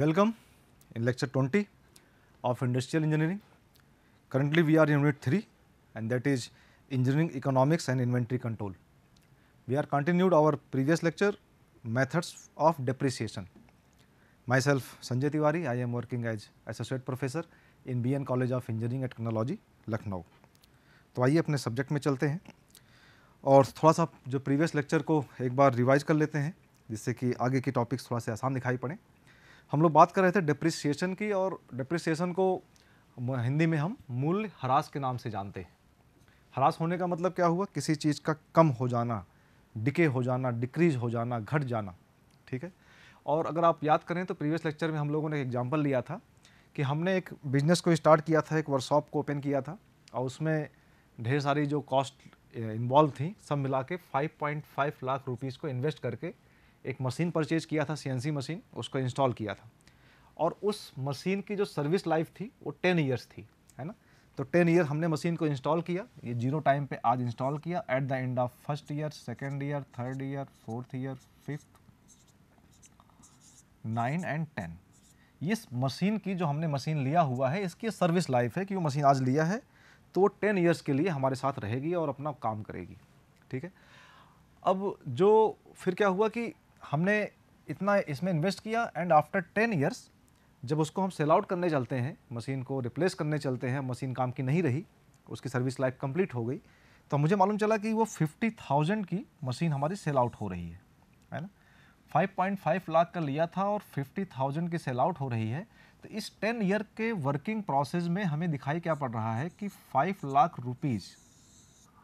Welcome in lecture 20 of industrial engineering. Currently we are in unit 3 and that is engineering economics and inventory control. We are continued our previous lecture methods of depreciation. Myself Sanjay Tiwari, I am working as associate professor in BN College of Engineering and Technology, Lucknow. तो आइए अपने subject में चलते हैं और थोड़ा सा जो प्रीवियस लेक्चर को एक बार रिवाइज कर लेते हैं जिससे कि आगे के टॉपिक्स थोड़ा से आसान दिखाई पड़ें हम लोग बात कर रहे थे डिप्रिसिएशन की और डिप्रिसिएशन को हिंदी में हम मूल्य ह्रास के नाम से जानते हैं ह्रास होने का मतलब क्या हुआ किसी चीज़ का कम हो जाना डिके हो जाना डिक्रीज हो जाना घट जाना ठीक है और अगर आप याद करें तो प्रीवियस लेक्चर में हम लोगों ने एक एग्जाम्पल लिया था कि हमने एक बिजनेस को स्टार्ट किया था एक वर्कशॉप को ओपन किया था और उसमें ढेर सारी जो कॉस्ट इन्वॉल्व थी सब मिला के 5.5 लाख रुपीज़ को इन्वेस्ट करके एक मशीन परचेज किया था सी मशीन उसको इंस्टॉल किया था और उस मशीन की जो सर्विस लाइफ थी वो टेन ईयर्स थी है ना तो टेन ईयर हमने मशीन को इंस्टॉल किया ये जीरो टाइम पे आज इंस्टॉल किया at the end of first year second year third year fourth year fifth nine and ten इस मशीन की जो हमने मशीन लिया हुआ है इसकी सर्विस लाइफ है कि वो मशीन आज लिया है तो वो टेन ईयर्स के लिए हमारे साथ रहेगी और अपना काम करेगी ठीक है अब जो फिर क्या हुआ कि हमने इतना इसमें इन्वेस्ट किया एंड आफ्टर टेन ईयर्स जब उसको हम सेल आउट करने चलते हैं मशीन को रिप्लेस करने चलते हैं मशीन काम की नहीं रही उसकी सर्विस लाइफ कंप्लीट हो गई तो मुझे मालूम चला कि वो फिफ्टी थाउजेंड की मशीन हमारी सेल आउट हो रही है है ना 5.5 लाख का लिया था और 50,000 की सेल आउट हो रही है तो इस 10 ईयर के वर्किंग प्रोसेस में हमें दिखाई क्या पड़ रहा है कि 5 लाख रुपीज़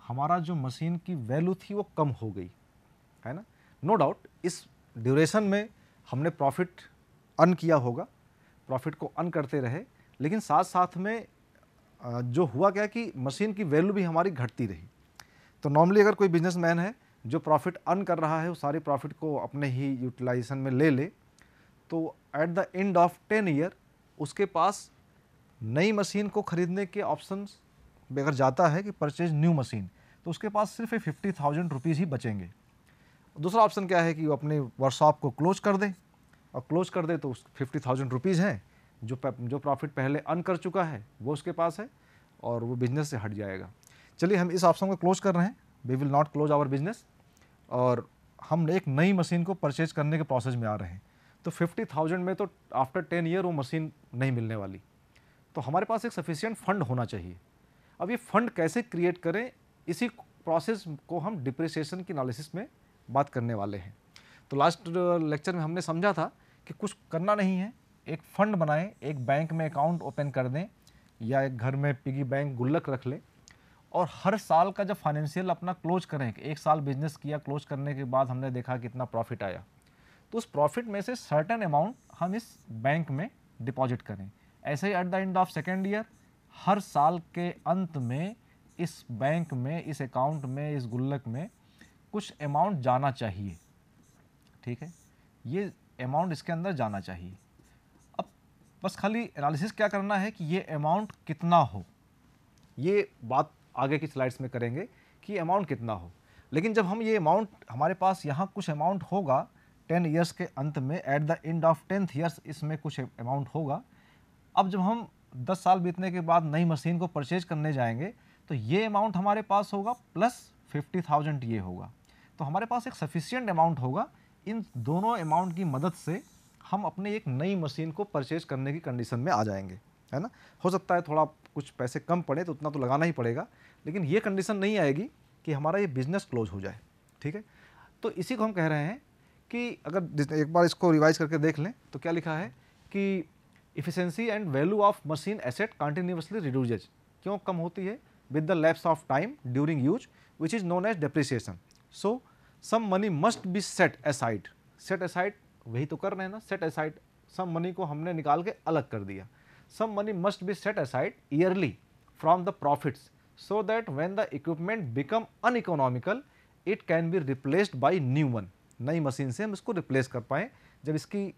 हमारा जो मशीन की वैल्यू थी वो कम हो गई है ना नो डाउट इस ड्यूरेशन में हमने प्रॉफिट अन किया होगा प्रॉफिट को अन करते रहे लेकिन साथ साथ में जो हुआ क्या कि मशीन की वैल्यू भी हमारी घटती रही तो नॉर्मली अगर कोई बिजनेसमैन है जो प्रॉफिट अर्न कर रहा है वो सारे प्रॉफिट को अपने ही यूटिलाइजेशन में ले ले तो at the end of ten year उसके पास नई मशीन को ख़रीदने के ऑप्शन अगर जाता है कि परचेज न्यू मशीन तो उसके पास सिर्फ फिफ्टी थाउजेंड रुपीज़ ही बचेंगे दूसरा ऑप्शन क्या है कि वो अपने वर्कशॉप को क्लोज कर दें और क्लोज कर दे तो उस फिफ्टी थाउजेंड रुपीज़ हैं जो जो प्रॉफिट पहले अन कर चुका है वो उसके पास है और वो बिज़नेस से हट जाएगा चलिए हम इस ऑप्शन को क्लोज कर रहे हैं we will not close our business और हम एक नई मशीन को परचेज करने के प्रोसेस में आ रहे हैं तो फिफ्टी थाउजेंड में तो आफ्टर टेन ईयर वो मशीन नहीं मिलने वाली तो हमारे पास एक सफिशियंट फ़ंड होना चाहिए अब ये फ़ंड कैसे क्रिएट करें इसी प्रोसेस को हम डिप्रिसिएशन की एनालिसिस में बात करने वाले हैं तो लास्ट लेक्चर uh, में हमने समझा था कि कुछ करना नहीं है एक फ़ंड बनाएं एक बैंक में अकाउंट ओपन कर दें या एक घर में पिगी बैंक गुल्लक रख लें और हर साल का जब फाइनेंशियल अपना क्लोज करें एक साल बिजनेस किया क्लोज करने के बाद हमने देखा कितना प्रॉफिट आया तो उस प्रॉफिट में से सर्टन अमाउंट हम इस बैंक में डिपॉजिट करें ऐसे ही at the end of second year हर साल के अंत में इस बैंक में इस अकाउंट में इस गुल्लक में कुछ अमाउंट जाना चाहिए ठीक है ये अमाउंट इसके अंदर जाना चाहिए अब बस खाली एनालिसिस क्या करना है कि ये अमाउंट कितना हो ये बात आगे की स्लाइड्स में करेंगे कि अमाउंट कितना हो लेकिन जब हम ये अमाउंट हमारे पास यहाँ कुछ अमाउंट होगा टेन ईयर्स के अंत में at the end of tenth years इसमें कुछ अमाउंट होगा अब जब हम दस साल बीतने के बाद नई मशीन को परचेज करने जाएंगे तो ये अमाउंट हमारे पास होगा प्लस फिफ्टी थाउजेंड ये होगा तो हमारे पास एक सफिशियंट अमाउंट होगा इन दोनों अमाउंट की मदद से हम अपने एक नई मशीन को परचेज करने की कंडीशन में आ जाएंगे है ना हो सकता है थोड़ा कुछ पैसे कम पड़े तो उतना तो लगाना ही पड़ेगा लेकिन ये कंडीशन नहीं आएगी कि हमारा ये बिज़नेस क्लोज हो जाए ठीक है तो इसी को हम कह रहे हैं कि अगर एक बार इसको रिवाइज करके देख लें तो क्या लिखा है कि efficiency and value of machine asset continuously reduces क्यों कम होती है with the lapse of time during use which is known as depreciation so some money must be set aside set aside वही तो कर रहे हैं ना सेट असाइड सम मनी को हमने निकाल के अलग कर दिया some money must be set aside yearly from the profits so that when the equipment become uneconomical it can be replaced by new one नई मशीन से हम इसको रिप्लेस कर पाएँ जब इसकी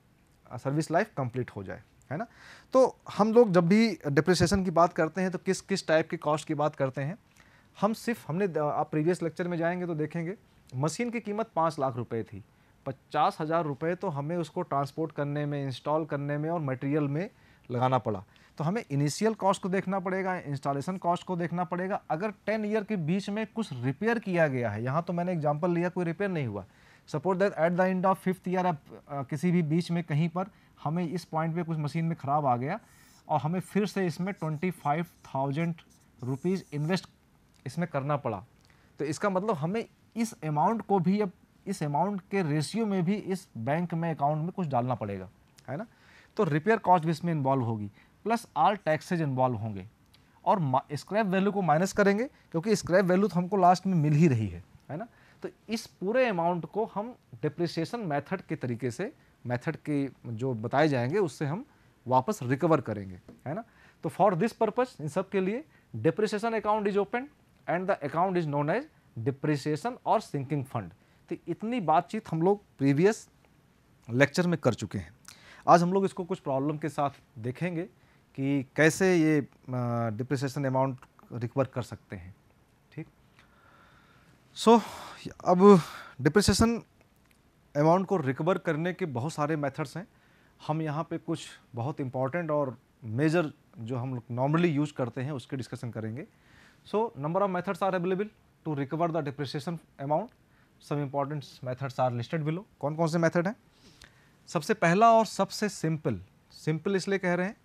सर्विस लाइफ कंप्लीट हो जाए है ना तो हम लोग जब भी डिप्रेशन की बात करते हैं तो किस किस टाइप की कॉस्ट की बात करते हैं हम सिर्फ हमने uh, आप प्रीवियस लेक्चर में जाएंगे तो देखेंगे मशीन की कीमत पाँच लाख रुपए थी पचास हज़ार रुपये तो हमें उसको ट्रांसपोर्ट करने में इंस्टॉल करने में और मटेरियल में लगाना पड़ा तो हमें इनिशियल कॉस्ट को देखना पड़ेगा इंस्टॉलेशन कॉस्ट को देखना पड़ेगा अगर टेन ईयर के बीच में कुछ रिपेयर किया गया है यहाँ तो मैंने एग्जाम्पल लिया कोई रिपेयर नहीं हुआ suppose that at the end of fifth year किसी भी बीच में कहीं पर हमें इस पॉइंट पे कुछ मशीन में ख़राब आ गया और हमें फिर से इसमें twenty five thousand rupees invest इसमें करना पड़ा तो इसका मतलब हमें इस अमाउंट को भी अब इस अमाउंट के रेशियो में भी इस बैंक में अकाउंट में कुछ डालना पड़ेगा है ना तो रिपेयर कॉस्ट भी इसमें इन्वॉल्व होगी प्लस आल टैक्सेज इन्वॉल्व होंगे और स्क्रैप वैल्यू को माइनस करेंगे क्योंकि स्क्रैप वैल्यू तो हमको लास्ट में मिल ही रही है है ना तो इस पूरे अमाउंट को हम डिप्रिसिएशन मेथड के तरीके से मेथड के जो बताए जाएंगे उससे हम वापस रिकवर करेंगे है ना तो फॉर दिस पर्पज इन सब के लिए depreciation account is open and the account is known as depreciation और सिंकिंग फंड तो इतनी बातचीत हम लोग प्रीवियस लेक्चर में कर चुके हैं आज हम लोग इसको कुछ प्रॉब्लम के साथ देखेंगे कि कैसे ये डिप्रिसिएशन अमाउंट रिकवर कर सकते हैं ठीक सो so, अब डिप्रिसिएशन अमाउंट को रिकवर करने के बहुत सारे मेथड्स हैं हम यहाँ पे कुछ बहुत इम्पॉर्टेंट और मेजर जो हम लोग नॉर्मली यूज करते हैं उसके डिस्कशन करेंगे so number of methods are available to recover the depreciation amount some important methods are listed below कौन कौन से method हैं सबसे पहला और सबसे simple simple इसलिए कह रहे हैं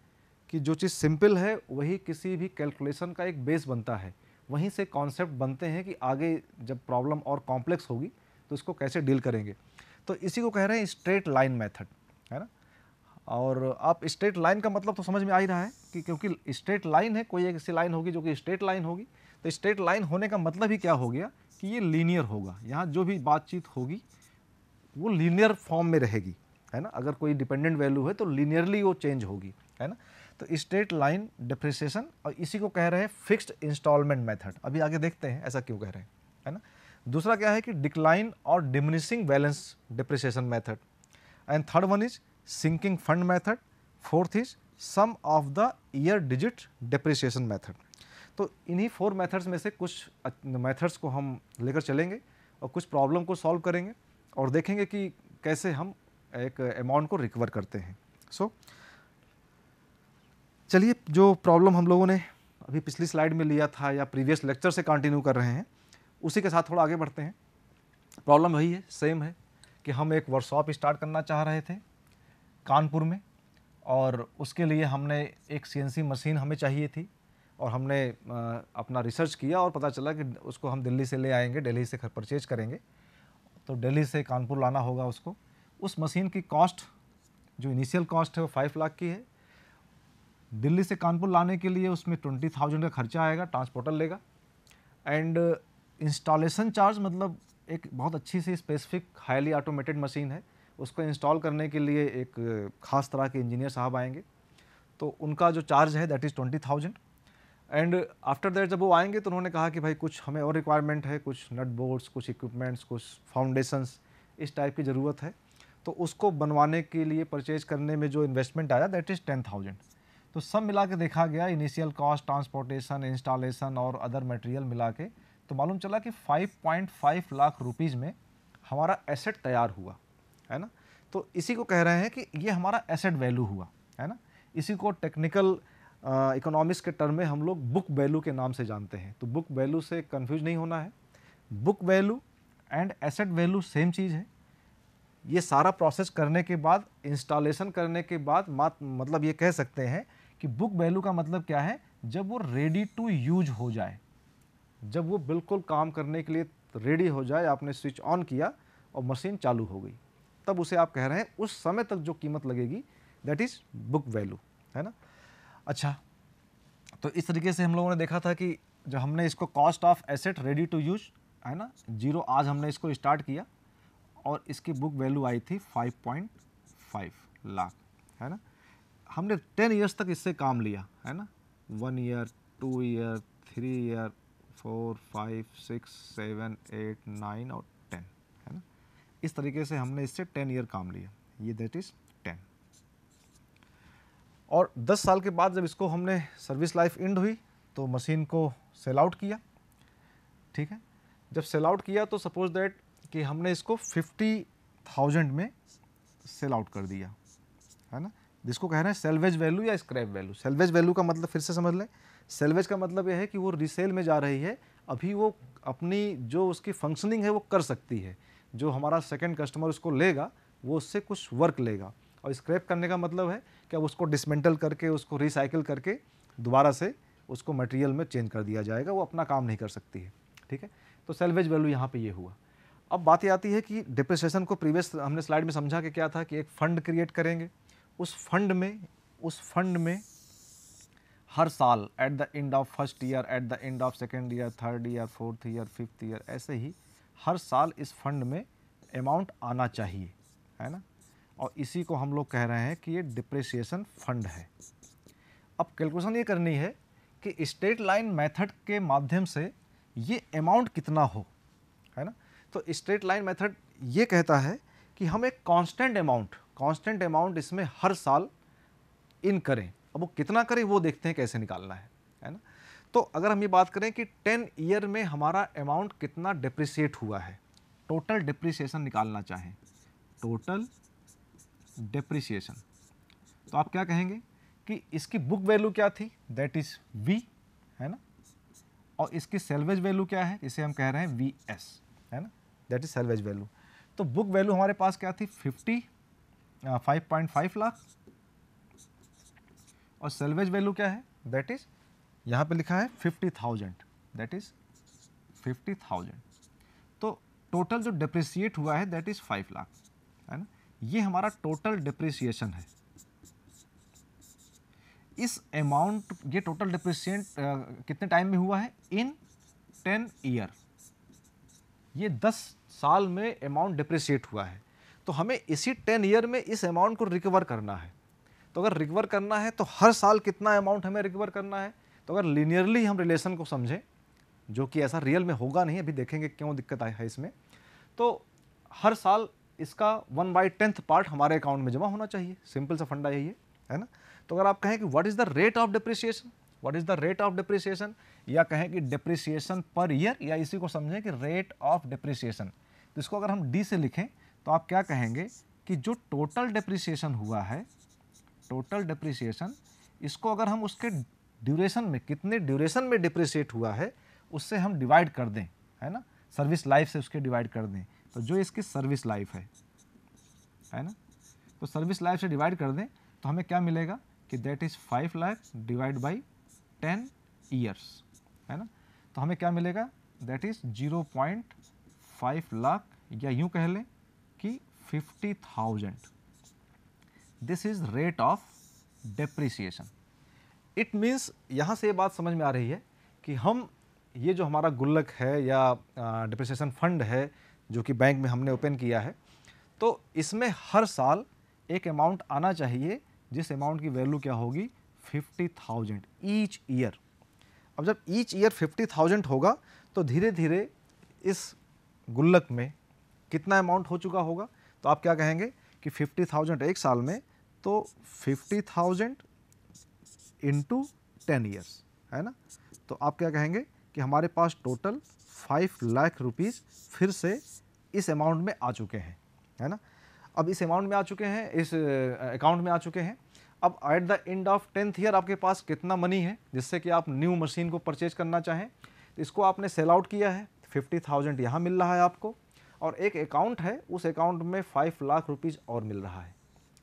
कि जो चीज़ simple है वही किसी भी calculation का एक base बनता है वहीं से concept बनते हैं कि आगे जब problem और complex होगी तो इसको कैसे deal करेंगे तो इसी को कह रहे हैं straight line method है ना और आप स्ट्रेट लाइन का मतलब तो समझ में आ ही रहा है कि क्योंकि स्ट्रेट लाइन है कोई एक ऐसी लाइन होगी जो कि स्ट्रेट लाइन होगी तो स्ट्रेट लाइन होने का मतलब ही क्या हो गया कि ये लीनियर होगा यहाँ जो भी बातचीत होगी वो लीनियर फॉर्म में रहेगी है ना अगर कोई डिपेंडेंट वैल्यू है तो लीनियरली वो चेंज होगी है ना तो स्ट्रेट लाइन डिप्रिसिएशन और इसी को कह रहे हैं फिक्स्ड इंस्टॉलमेंट मेथड अभी आगे देखते हैं ऐसा क्यों कह रहे हैं है ना दूसरा क्या है कि डिक्लाइन और diminishing balance depreciation method and third one is sinking fund method fourth is sum of the year digit depreciation method तो इन्हीं फोर मेथड्स में से कुछ मेथड्स को हम लेकर चलेंगे और कुछ प्रॉब्लम को सॉल्व करेंगे और देखेंगे कि कैसे हम एक अमाउंट को रिकवर करते हैं सो so, चलिए जो प्रॉब्लम हम लोगों ने अभी पिछली स्लाइड में लिया था या प्रीवियस लेक्चर से कंटिन्यू कर रहे हैं उसी के साथ थोड़ा आगे बढ़ते हैं प्रॉब्लम वही है सेम है कि हम एक वर्कशॉप स्टार्ट करना चाह रहे थे कानपुर में और उसके लिए हमने एक सीएनसी मशीन हमें चाहिए थी और हमने अपना रिसर्च किया और पता चला कि उसको हम दिल्ली से ले आएंगे दिल्ली से परचेज करेंगे तो दिल्ली से कानपुर लाना होगा उसको उस मशीन की कॉस्ट जो इनिशियल कॉस्ट है वो फाइव लाख की है दिल्ली से कानपुर लाने के लिए उसमें ट्वेंटी थाउजेंड का खर्चा आएगा ट्रांसपोर्टर लेगा एंड इंस्टॉलेशन चार्ज मतलब एक बहुत अच्छी सी स्पेसिफिक हाईली ऑटोमेटेड मशीन है उसको इंस्टॉल करने के लिए एक ख़ास तरह के इंजीनियर साहब आएंगे तो उनका जो चार्ज है that is twenty thousand and after that जब वो आएंगे तो उन्होंने कहा कि भाई कुछ हमें और रिक्वायरमेंट है कुछ नट बोर्ड्स कुछ इक्विपमेंट्स कुछ फाउंडेशंस इस टाइप की ज़रूरत है तो उसको बनवाने के लिए परचेज करने में जो इन्वेस्टमेंट आया दैट इज़ टेन थाउजेंड तो सब मिला के देखा गया इनिशियल कॉस्ट ट्रांसपोर्टेशन इंस्टॉलेशन और अदर मटेरियल मिला के तो मालूम चला कि 5.5 लाख रुपीज़ में हमारा एसेट तैयार हुआ है ना तो इसी को कह रहे हैं कि ये हमारा एसेट वैल्यू हुआ है ना इसी को टेक्निकल इकोनॉमिक्स के टर्म में हम लोग बुक वैल्यू के नाम से जानते हैं तो बुक वैल्यू से कन्फ्यूज नहीं होना है book value and asset value same चीज़ है ये सारा प्रोसेस करने के बाद इंस्टॉलेशन करने के बाद मात मतलब ये कह सकते हैं कि बुक वैल्यू का मतलब क्या है जब वो रेडी टू यूज हो जाए जब वो बिल्कुल काम करने के लिए रेडी हो जाए आपने स्विच ऑन किया और मशीन चालू हो गई तब उसे आप कह रहे हैं उस समय तक जो कीमत लगेगी दैट इज़ बुक वैल्यू है ना अच्छा तो इस तरीके से हम लोगों ने देखा था कि जो हमने इसको cost of asset ready to use है ना जीरो आज हमने इसको स्टार्ट किया और इसकी बुक वैल्यू आई थी 5.5 लाख है ना हमने 10 इयर्स तक इससे काम लिया है ना one year two year three year four five six seven eight nine और टेन है ना इस तरीके से हमने इससे टेन ईयर काम लिया ये दैट इज़ और 10 साल के बाद जब इसको हमने सर्विस लाइफ एंड हुई तो मशीन को सेल आउट किया ठीक है जब सेल आउट किया तो सपोज दैट कि हमने इसको 50,000 में सेल आउट कर दिया है ना जिसको कह रहे हैं सेल्वेज वैल्यू या स्क्रैप वैल्यू सेल्वेज वैल्यू का मतलब फिर से समझ लें सेल्वेज का मतलब यह है कि वो रीसेल में जा रही है अभी वो अपनी जो उसकी फंक्शनिंग है वो कर सकती है जो हमारा सेकेंड कस्टमर उसको लेगा वो उससे कुछ वर्क लेगा और स्क्रैप करने का मतलब है कि अब उसको डिसमेंटल करके उसको रिसाइकिल करके दोबारा से उसको मटेरियल में चेंज कर दिया जाएगा वो अपना काम नहीं कर सकती है ठीक है तो सेल्वेज वैल्यू यहाँ पे ये हुआ अब बात ये आती है कि डिप्रेशन को प्रीवियस हमने स्लाइड में समझा कि क्या था कि एक फ़ंड क्रिएट करेंगे उस फंड में उस फंड में हर साल at the end of first year at the end of second year third year fourth year fifth year ऐसे ही हर साल इस फंड में अमाउंट आना चाहिए है ना और इसी को हम लोग कह रहे हैं कि ये डिप्रिसिएशन फंड है अब कैलकुलेशन ये करनी है कि स्टेट लाइन मेथड के माध्यम से ये अमाउंट कितना हो है ना तो स्टेट लाइन मेथड ये कहता है कि हम एक कांस्टेंट अमाउंट कांस्टेंट अमाउंट इसमें हर साल इन करें अब वो कितना करें वो देखते हैं कैसे निकालना है है ना तो अगर हम ये बात करें कि टेन ईयर में हमारा अमाउंट कितना डिप्रिसिएट हुआ है टोटल डिप्रिसिएशन निकालना चाहें टोटल डेप्रिसिएशन तो आप क्या कहेंगे कि इसकी बुक वैल्यू क्या थी दैट इज़ वी है ना और इसकी सेल्वेज वैल्यू क्या है इसे हम कह रहे हैं वी एस है ना दैट इज़ सेल्वेज वैल्यू तो बुक वैल्यू हमारे पास क्या थी fifty five point five lakh और सेल्वेज वैल्यू क्या है दैट इज़ यहाँ पे लिखा है fifty thousand that is fifty thousand तो टोटल जो डिप्रिसिएट हुआ है दैट इज़ फाइव लाख है ना ये हमारा टोटल डिप्रिसिएशन है इस अमाउंट ये टोटल डिप्रिसिएंट कितने टाइम में हुआ है इन टेन ईयर ये दस साल में अमाउंट डिप्रिसिएट हुआ है तो हमें इसी टेन ईयर में इस अमाउंट को रिकवर करना है तो अगर रिकवर करना है तो हर साल कितना अमाउंट हमें रिकवर करना है तो अगर लीनियरली हम रिलेशन को समझें जो कि ऐसा रियल में होगा नहीं अभी देखेंगे क्यों दिक्कत आई है इसमें तो हर साल इसका वन बाई टेंथ पार्ट हमारे अकाउंट में जमा होना चाहिए सिंपल सा फंडा यही है है ना तो अगर आप कहें कि what is the rate of depreciation what is the rate of depreciation या कहें कि डिप्रिसिएशन पर ईयर या इसी को समझें कि रेट ऑफ डिप्रिसिएशन तो इसको अगर हम डी से लिखें तो आप क्या कहेंगे कि जो टोटल डिप्रिसिएशन हुआ है टोटल डिप्रिसिएशन इसको अगर हम उसके ड्यूरेशन में कितने ड्यूरेशन में डिप्रिसिएट हुआ है उससे हम डिवाइड कर दें है ना सर्विस लाइफ से उसके डिवाइड कर दें तो जो इसकी सर्विस लाइफ है है ना तो सर्विस लाइफ से डिवाइड कर दें तो हमें क्या मिलेगा कि that is five lakh divide by ten years है ना तो हमें क्या मिलेगा that is zero point five lakh या यूँ कह लें कि fifty thousand this is rate of depreciation it means यहाँ से ये बात समझ में आ रही है कि हम ये जो हमारा गुल्लक है या डिप्रिसिएशन फंड है जो कि बैंक में हमने ओपन किया है तो इसमें हर साल एक अमाउंट आना चाहिए जिस अमाउंट की वैल्यू क्या होगी फिफ्टी थाउजेंड ईच ईयर अब जब ईच ईयर फिफ्टी थाउजेंड होगा तो धीरे धीरे इस गुल्लक में कितना अमाउंट हो चुका होगा तो आप क्या कहेंगे कि फिफ्टी थाउजेंड एक साल में तो fifty thousand into ten years है ना तो आप क्या कहेंगे कि हमारे पास टोटल फाइव लाख रुपीज़ फिर से इस अमाउंट में आ चुके हैं है ना अब इस अमाउंट में आ चुके हैं इस अकाउंट में आ चुके हैं अब at the end of tenth year आपके पास कितना मनी है जिससे कि आप न्यू मशीन को परचेज करना चाहें तो इसको आपने सेल आउट किया है फिफ्टी थाउजेंड यहाँ मिल रहा है आपको और एक अकाउंट है उस अकाउंट में फाइव लाख रुपीज़ और मिल रहा है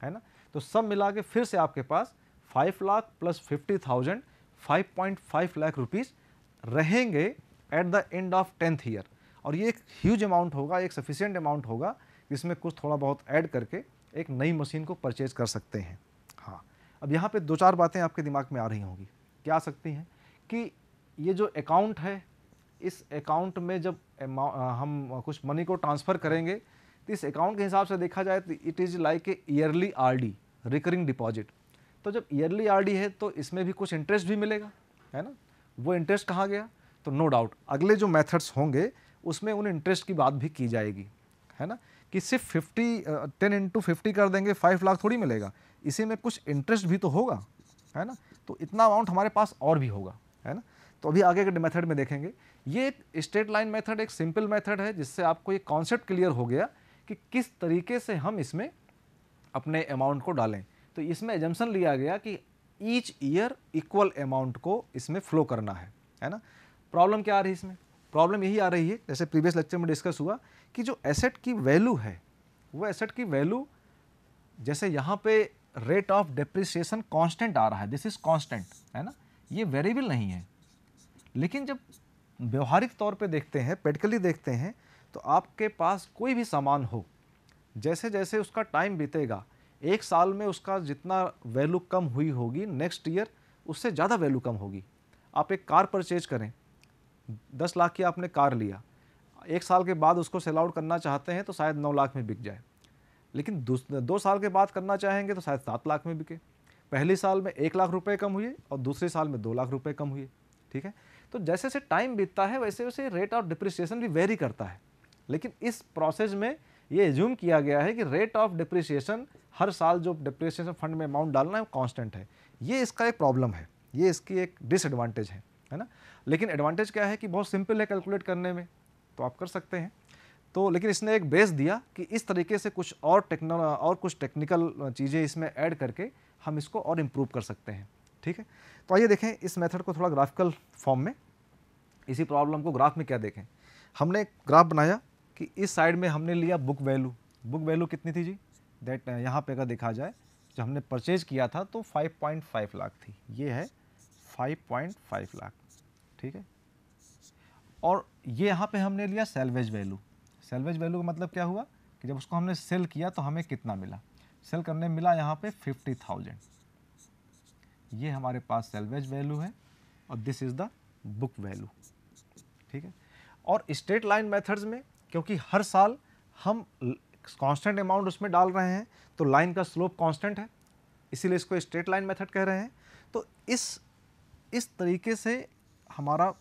है ना तो सब मिला के फिर से आपके पास five lakh plus fifty thousand five point five lakh rupees रहेंगे at the end of tenth year और ये एक ह्यूज अमाउंट होगा एक सफिशियंट अमाउंट होगा जिसमें कुछ थोड़ा बहुत ऐड करके एक नई मशीन को परचेज कर सकते हैं हाँ अब यहाँ पे दो चार बातें आपके दिमाग में आ रही होंगी क्या आ सकती हैं कि ये जो अकाउंट है इस अकाउंट में जब हम कुछ मनी को ट्रांसफ़र करेंगे तो इस अकाउंट के हिसाब से देखा जाए तो it is like a yearly R D recurring deposit तो जब ईयरली आर है तो इसमें भी कुछ इंटरेस्ट भी मिलेगा है ना वो इंटरेस्ट कहाँ गया तो नो डाउट अगले जो मेथड्स होंगे उसमें उन इंटरेस्ट की बात भी की जाएगी है ना कि सिर्फ फिफ्टी टेन इंटू फिफ्टी कर देंगे फाइव लाख थोड़ी मिलेगा इसी में कुछ इंटरेस्ट भी तो होगा है ना तो इतना अमाउंट हमारे पास और भी होगा है ना तो अभी आगे के मेथड में देखेंगे ये एक स्ट्रेट लाइन मेथड एक सिंपल मेथड है जिससे आपको ये कॉन्सेप्ट क्लियर हो गया कि किस तरीके से हम इसमें अपने अमाउंट को डालें तो इसमें एजम्सन लिया गया कि ईच ईयर इक्वल अमाउंट को इसमें फ़्लो करना है है ना प्रॉब्लम क्या आ रही इसमें प्रॉब्लम यही आ रही है जैसे प्रीवियस लेक्चर में डिस्कस हुआ कि जो एसेट की वैल्यू है वो एसेट की वैल्यू जैसे यहाँ पे रेट ऑफ डिप्रिसिएशन कांस्टेंट आ रहा है दिस इज़ कांस्टेंट है ना ये वेरिएबल नहीं है लेकिन जब व्यवहारिक तौर पे देखते हैं पेटिकली देखते हैं तो आपके पास कोई भी सामान हो जैसे जैसे उसका टाइम बीतेगा एक साल में उसका जितना वैल्यू कम हुई होगी नेक्स्ट ईयर उससे ज़्यादा वैल्यू कम होगी आप एक कार परचेज करें दस लाख की आपने कार लिया एक साल के बाद उसको सेल आउट करना चाहते हैं तो शायद नौ लाख में बिक जाए लेकिन दो साल के बाद करना चाहेंगे तो शायद सात लाख में बिके पहले साल में एक लाख रुपए कम हुए और दूसरे साल में दो लाख रुपए कम हुए ठीक है तो जैसे जैसे टाइम बीतता है वैसे वैसे रेट ऑफ डिप्रिसिएशन भी वेरी करता है लेकिन इस प्रोसेस में ये एज्यूम किया गया है कि रेट ऑफ डिप्रिसिएशन हर साल जो डिप्रिसिएशन फंड में अमाउंट डालना है वो कॉन्स्टेंट है ये इसका एक प्रॉब्लम है ये इसकी एक डिसएडवांटेज है है ना लेकिन एडवांटेज क्या है कि बहुत सिंपल है कैलकुलेट करने में तो आप कर सकते हैं तो लेकिन इसने एक बेस दिया कि इस तरीके से कुछ और टेक्नो और कुछ टेक्निकल चीज़ें इसमें ऐड करके हम इसको और इम्प्रूव कर सकते हैं ठीक है तो आइए देखें इस मेथड को थोड़ा ग्राफिकल फॉर्म में इसी प्रॉब्लम को ग्राफ में क्या देखें हमने ग्राफ बनाया कि इस साइड में हमने लिया बुक वैल्यू बुक वैल्यू कितनी थी जी दैट यहाँ पे अगर देखा जाए जो हमने परचेज किया था तो 5.5 लाख थी ये है 5.5 लाख ठीक है और ये यहाँ पे हमने लिया सेल्वेज वैल्यू सेल्वेज वैल्यू का मतलब क्या हुआ कि जब उसको हमने सेल किया तो हमें कितना मिला सेल करने मिला यहाँ पे फिफ्टी थाउजेंड ये हमारे पास सेल्वेज वैल्यू है और this is the book value ठीक है और स्ट्रेट लाइन मेथड्स में क्योंकि हर साल हम कांस्टेंट अमाउंट उसमें डाल रहे हैं तो लाइन का स्लोप कांस्टेंट है इसीलिए इसको स्ट्रेट लाइन मेथड कह रहे हैं तो इस इस तरीके से हमारा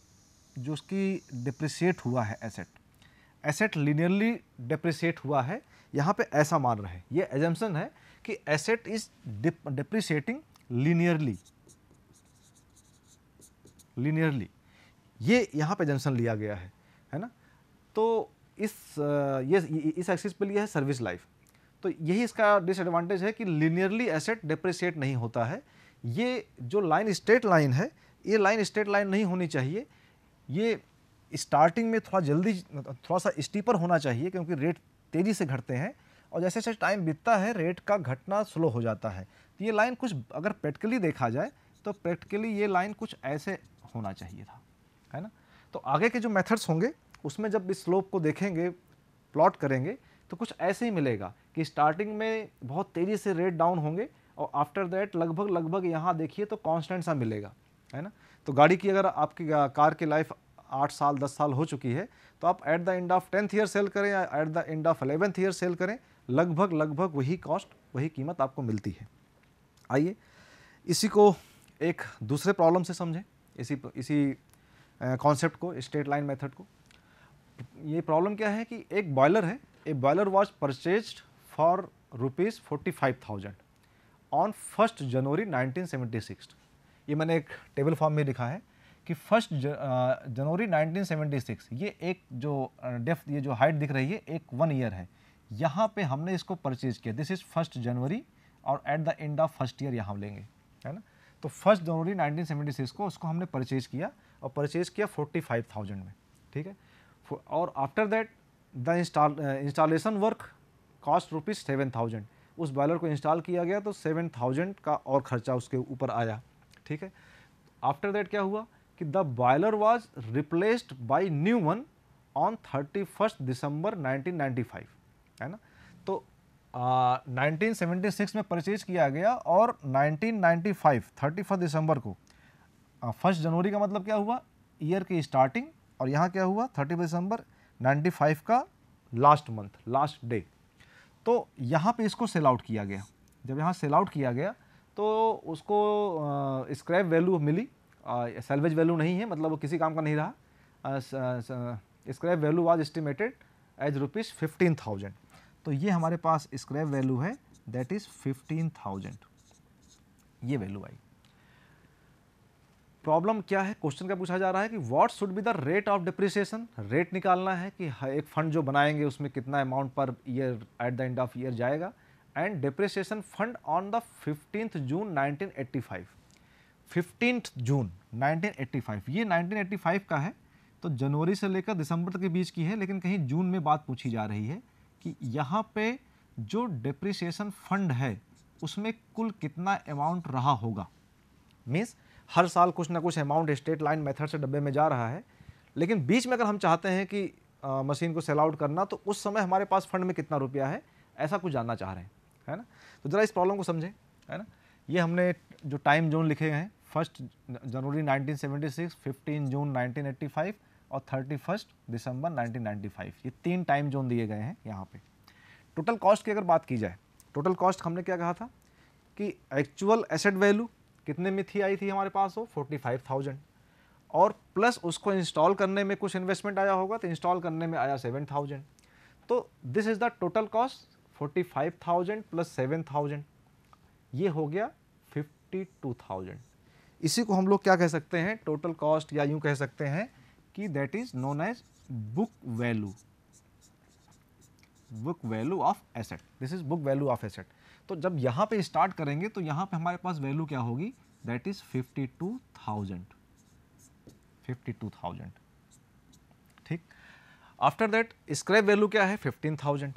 जो उसकी डिप्रिसिएट हुआ है एसेट एसेट लिनियरली डिप्रिसिएट हुआ है यहाँ पे ऐसा मान रहे हैं ये एजम्पन है कि asset is depreciating linearly linearly ये यहाँ पे एजेंसन लिया गया है है ना तो इस ये इस एक्सिस पे लिया है सर्विस लाइफ तो यही इसका डिसएडवांटेज है कि लिनियरली एसेट डिप्रिसिएट नहीं होता है ये जो लाइन स्ट्रेट लाइन है ये लाइन स्ट्रेट लाइन नहीं होनी चाहिए ये स्टार्टिंग में थोड़ा जल्दी थोड़ा सा स्टीपर होना चाहिए क्योंकि रेट तेज़ी से घटते हैं और जैसे जैसे टाइम बीतता है रेट का घटना स्लो हो जाता है तो ये लाइन कुछ अगर प्रैक्टिकली देखा जाए तो प्रैक्टिकली ये लाइन कुछ ऐसे होना चाहिए था है ना तो आगे के जो मेथड्स होंगे उसमें जब इस स्लोप को देखेंगे प्लॉट करेंगे तो कुछ ऐसे ही मिलेगा कि स्टार्टिंग में बहुत तेज़ी से रेट डाउन होंगे और आफ्टर दैट लगभग लगभग यहाँ देखिए तो कॉन्स्टेंट सा मिलेगा है ना तो गाड़ी की अगर आपकी कार की लाइफ आठ साल दस साल हो चुकी है तो आप at the end of tenth year sell करें या at the end of eleventh year sell करें लगभग लगभग वही कॉस्ट वही कीमत आपको मिलती है आइए इसी को एक दूसरे प्रॉब्लम से समझें इसी इसी कॉन्सेप्ट को स्ट्रेट लाइन मेथड को ये प्रॉब्लम क्या है कि एक बॉयलर है a boiler was purchase for rupees forty five thousand on first January nineteen seventy six ये मैंने एक टेबल फॉर्म में लिखा है कि फर्स्ट जनवरी 1976 ये एक जो डेफ ये जो हाइट दिख रही है एक वन ईयर है यहाँ पे हमने इसको परचेज किया दिस इज़ फर्स्ट जनवरी और at the end of first year यहाँ लेंगे है ना तो फर्स्ट जनवरी 1976 को उसको हमने परचेज किया और परचेज किया 45,000 में ठीक है और after that the install installation work cost rupees seven thousand उस बॉयलर को इंस्टॉल किया गया तो सेवन थाउजेंड का और ख़र्चा उसके ऊपर आया ठीक है आफ्टर दैट क्या हुआ कि the boiler was replaced by new one on thirty first December five है ना तो नाइनटीन सेवेंटी सिक्स में परचेज किया गया और nineteen five thirty first December को फर्स्ट जनवरी का मतलब क्या हुआ ईयर की स्टार्टिंग और यहाँ क्या हुआ थर्टी दिसंबर नाइन्टी फाइव का लास्ट मंथ लास्ट डे तो यहाँ पे इसको सेल आउट किया गया जब यहाँ सेल आउट किया गया तो उसको स्क्रैप वैल्यू मिली सेल्वेज वैल्यू नहीं है मतलब वो किसी काम का नहीं रहा scrap value was estimated as rupees fifteen thousand तो ये हमारे पास स्क्रैप वैल्यू है दैट इज़ फिफ्टीन थाउजेंड ये वैल्यू आई प्रॉब्लम क्या है क्वेश्चन का पूछा जा रहा है कि what should be the rate of depreciation rate निकालना है कि एक फंड जो बनाएंगे उसमें कितना amount per year at the end of year जाएगा and depreciation fund on the fifteenth June 1985. 15th June 1985 ये 1985 का है तो जनवरी से लेकर दिसंबर तक के बीच की है लेकिन कहीं जून में बात पूछी जा रही है कि यहाँ पे जो डिप्रिसिएशन फंड है उसमें कुल कितना अमाउंट रहा होगा मीन्स हर साल कुछ ना कुछ अमाउंट स्टेट लाइन मेथड से डब्बे में जा रहा है लेकिन बीच में अगर हम चाहते हैं कि आ, मशीन को सेल आउट करना तो उस समय हमारे पास फंड में कितना रुपया है ऐसा कुछ जानना चाह रहे हैं है ना तो ज़रा इस प्रॉब्लम को समझें है ना ये हमने जो टाइम जोन लिखे हैं फर्स्ट जनवरी 1976, 15 जून 1985 और 31 दिसंबर 1995 ये तीन टाइम जोन दिए गए हैं यहाँ पे टोटल कॉस्ट की अगर बात की जाए टोटल कॉस्ट हमने क्या कहा था कि एक्चुअल एसेट वैल्यू कितने में थी आई थी हमारे पास वो फोर्टी फाइव थाउजेंड और प्लस उसको इंस्टॉल करने में कुछ इन्वेस्टमेंट आया होगा तो इंस्टॉल करने में आया सेवन थाउजेंड तो this is the total cost forty five thousand plus seven thousand ये हो गया फिफ्टी टू थाउजेंड इसी को हम लोग क्या कह सकते हैं टोटल कॉस्ट या यूं कह सकते हैं कि that is known as book value book value of asset this is book value of asset तो जब यहाँ पे स्टार्ट करेंगे तो यहाँ पे हमारे पास वैल्यू क्या होगी that is fifty two thousand fifty two thousand ठीक आफ्टर दैट स्क्रैप वैल्यू क्या है फिफ्टीन थाउजेंड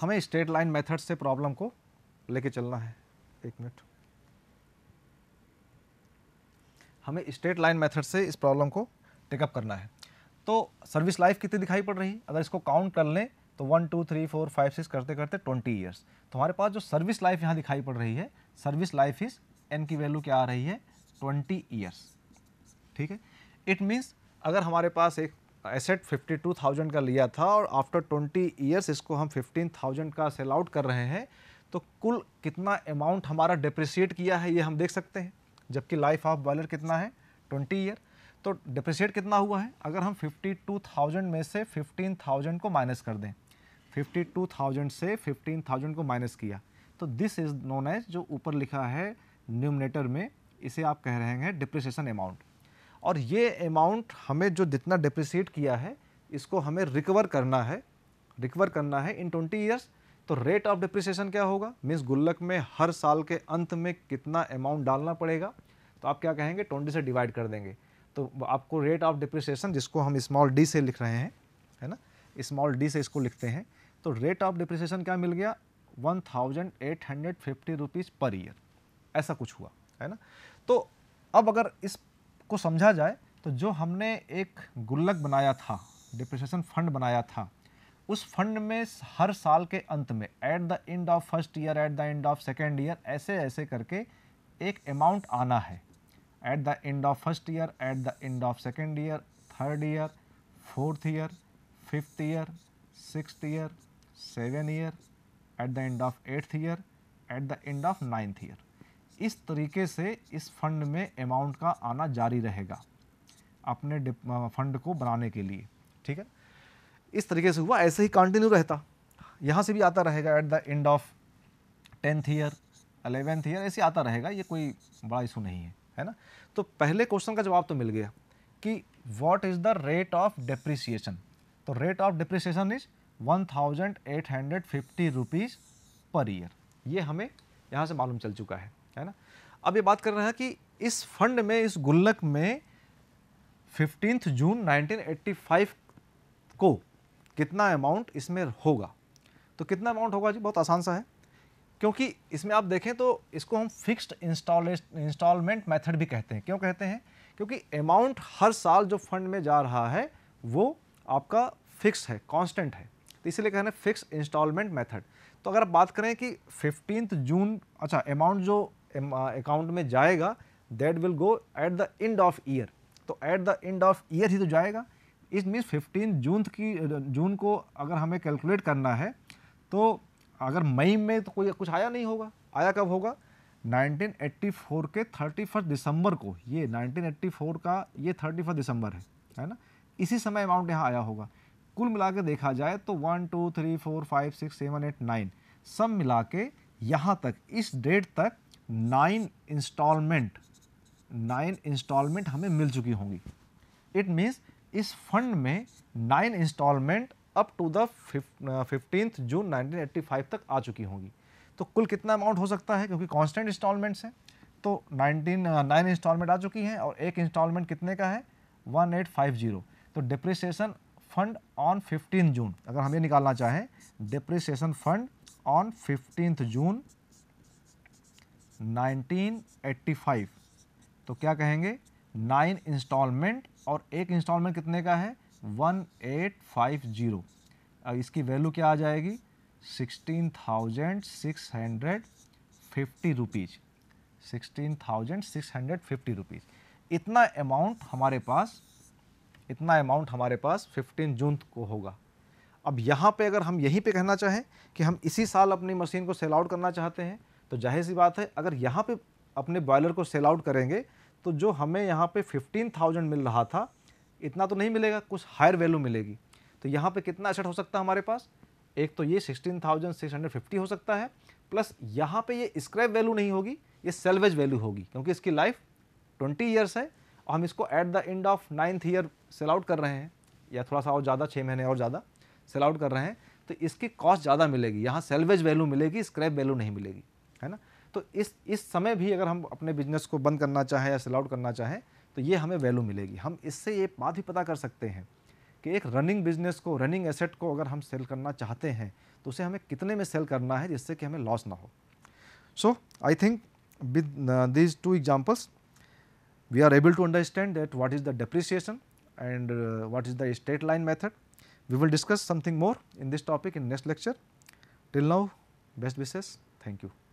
हमें स्ट्रेट लाइन मेथड से प्रॉब्लम को लेके चलना है एक मिनट हमें स्ट्रेट लाइन मेथड से इस प्रॉब्लम को टेकअप करना है तो सर्विस लाइफ कितनी दिखाई पड़ रही है अगर इसको काउंट कर लें तो one two three four five six करते करते ट्वेंटी ईयर्स तो हमारे पास जो सर्विस लाइफ यहाँ दिखाई पड़ रही है सर्विस लाइफ इज एन की वैल्यू क्या आ रही है ट्वेंटी ईयर्स ठीक है इट मीन्स अगर हमारे पास एक एसेट 52,000 का लिया था और आफ्टर 20 इयर्स इसको हम 15,000 का सेल आउट कर रहे हैं तो कुल कितना अमाउंट हमारा डिप्रिसिएट किया है ये हम देख सकते हैं जबकि लाइफ ऑफ बॉयलर कितना है 20 ईयर तो डिप्रिसिएट कितना हुआ है अगर हम 52,000 में से 15,000 को माइनस कर दें 52,000 से 15,000 को माइनस किया तो दिस इज़ नोन एज जो ऊपर लिखा है न्यूमिनेटर में इसे आप कह रहे हैं डिप्रिसिएशन अमाउंट और ये अमाउंट हमें जो जितना डिप्रिसिएट किया है इसको हमें रिकवर करना है रिकवर करना है इन ट्वेंटी ईयर्स तो रेट ऑफ डिप्रिसिएशन क्या होगा मीन्स गुल्लक में हर साल के अंत में कितना अमाउंट डालना पड़ेगा तो आप क्या कहेंगे ट्वेंटी से डिवाइड कर देंगे तो आपको रेट ऑफ डिप्रिसिएशन जिसको हम स्मॉल डी से लिख रहे हैं है ना स्मॉल डी से इसको लिखते हैं तो रेट ऑफ डिप्रिसिएशन क्या मिल गया one thousand eight hundred fifty rupees per year ऐसा कुछ हुआ है ना तो अब अगर इस को समझा जाए तो जो हमने एक गुल्लक बनाया था डिप्रिसिएशन फंड बनाया था उस फंड में हर साल के अंत में at the end of first year at the end of second year ऐसे ऐसे करके एक अमाउंट आना है at the end of first year at the end of second year third year fourth year fifth year six year seven year at the end of eighth year at the end of ninth year इस तरीके से इस fund में amount का आना जारी रहेगा अपने फंड को बनाने के लिए ठीक है इस तरीके से हुआ ऐसे ही कंटिन्यू रहता यहाँ से भी आता रहेगा at the end of tenth year eleventh year ऐसे आता रहेगा ये कोई बड़ा इशू नहीं है है ना तो पहले क्वेश्चन का जवाब तो मिल गया कि what is the rate of depreciation तो rate of depreciation is one thousand eight hundred fifty rupees per year ये हमें यहाँ से मालूम चल चुका है है ना अब ये बात कर रहा है कि इस फंड में इस गुल्लक में फिफ्टीन जून 1985 को कितना अमाउंट इसमें होगा तो कितना अमाउंट होगा जी बहुत आसान सा है क्योंकि इसमें आप देखें तो इसको हम फिक्स्ड इंस्टॉले इंस्टॉलमेंट मेथड भी कहते हैं क्यों कहते हैं क्योंकि अमाउंट हर साल जो फंड में जा रहा है वो आपका फिक्स है कांस्टेंट है तो इसलिए कहना फिक्स इंस्टॉलमेंट मेथड तो अगर आप बात करें कि फिफ्टीन जून अच्छा अमाउंट जो अकाउंट में जाएगा that will go at the end of year तो at the end of year ही तो जाएगा इस मीन्स फिफ्टीन जून की जून को अगर हमें कैलकुलेट करना है तो अगर मई में तो कोई कुछ आया नहीं होगा आया कब होगा 1984 के 31 दिसंबर को ये 1984 का ये 31 दिसंबर है है ना इसी समय अमाउंट यहाँ आया होगा कुल मिला के देखा जाए तो one two three four five six seven eight nine सब मिला के यहाँ तक इस डेट तक नाइन इंस्टॉलमेंट नाइन इंस्टॉलमेंट हमें मिल चुकी होंगी इट मीन्स इस फंड में nine installment up to the fifteenth June 1985 तक आ चुकी होंगी तो कुल कितना अमाउंट हो सकता है क्योंकि कांस्टेंट इंस्टॉलमेंट्स हैं तो 19 uh, नाइन इंस्टॉलमेंट आ चुकी हैं और एक इंस्टॉलमेंट कितने का है 1850 तो depreciation fund on fifteen June अगर हम ये निकालना चाहें डिप्रिसिएशन फंड ऑन 15 जून 1985 तो क्या कहेंगे नाइन इंस्टॉलमेंट और एक इंस्टॉलमेंट कितने का है 1850 अब इसकी वैल्यू क्या आ जाएगी 16,650 रुपीज़ फिफ्टी रुपीज़ इतना अमाउंट हमारे पास इतना अमाउंट हमारे पास 15 जून को होगा अब यहाँ पे अगर हम यहीं पे कहना चाहें कि हम इसी साल अपनी मशीन को सेल आउट करना चाहते हैं तो जाहिर सी बात है अगर यहाँ पे अपने बॉयलर को सेल आउट करेंगे तो जो हमें यहाँ पे 15,000 मिल रहा था इतना तो नहीं मिलेगा कुछ हायर वैल्यू मिलेगी तो यहाँ पे कितना एसेट हो सकता है हमारे पास एक तो ये 16,650 हो सकता है प्लस यहाँ पे ये स्क्रैप वैल्यू नहीं होगी ये सेल्वेज वैल्यू होगी क्योंकि इसकी लाइफ 20 ईयर्स है और हम इसको at the end of ninth year sell out कर रहे हैं या थोड़ा सा और ज़्यादा छः महीने और ज़्यादा सेल आउट कर रहे हैं तो इसकी कॉस्ट ज़्यादा मिलेगी यहाँ सेल्वेज वैल्यू मिलेगी स्क्रैप वैल्यू नहीं मिलेगी है ना तो इस इस समय भी अगर हम अपने बिजनेस को बंद करना चाहें या सेल करना चाहें तो ये हमें वैल्यू मिलेगी हम इससे ये बात भी पता कर सकते हैं कि एक रनिंग बिजनेस को रनिंग एसेट को अगर हम सेल करना चाहते हैं तो उसे हमें कितने में सेल करना है जिससे कि हमें लॉस ना हो so I think with these two examples we are able to understand that what is the depreciation and what is the state line method we will discuss something more in this topic in next lecture till now best wishes thank you